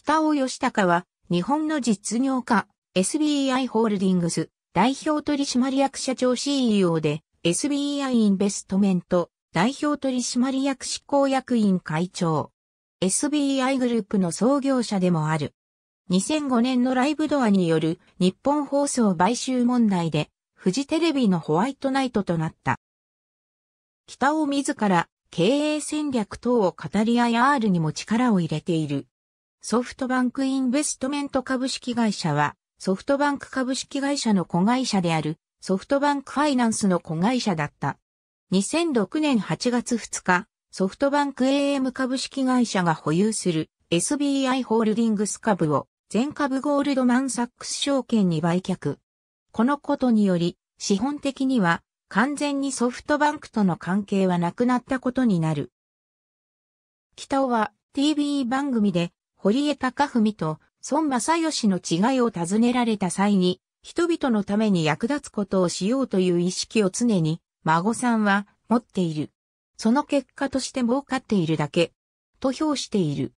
北尾義孝は、日本の実業家、SBI ホールディングス、代表取締役社長 CEO で、SBI インベストメント、代表取締役執行役員会長。SBI グループの創業者でもある。2005年のライブドアによる日本放送買収問題で、フジテレビのホワイトナイトとなった。北尾自ら経営戦略等を語り合い r にも力を入れている。ソフトバンクインベストメント株式会社は、ソフトバンク株式会社の子会社である、ソフトバンクファイナンスの子会社だった。2006年8月2日、ソフトバンク AM 株式会社が保有する SBI ホールディングス株を全株ゴールドマンサックス証券に売却。このことにより、資本的には完全にソフトバンクとの関係はなくなったことになる。北尾は TV 番組で堀江貴文と孫正義の違いを尋ねられた際に、人々のために役立つことをしようという意識を常に、孫さんは持っている。その結果として儲かっているだけ、と評している。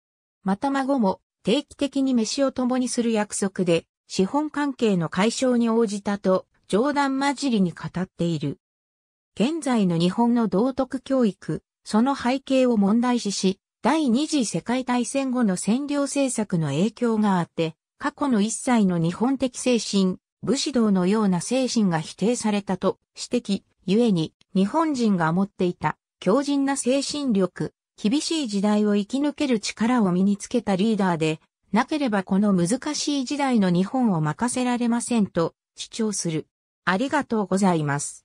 また孫も定期的に飯を共にする約束で、資本関係の解消に応じたと、冗談交じりに語っている。現在の日本の道徳教育、その背景を問題視し、第二次世界大戦後の占領政策の影響があって、過去の一切の日本的精神、武士道のような精神が否定されたと指摘、ゆえに日本人が持っていた強靭な精神力、厳しい時代を生き抜ける力を身につけたリーダーで、なければこの難しい時代の日本を任せられませんと主張する。ありがとうございます。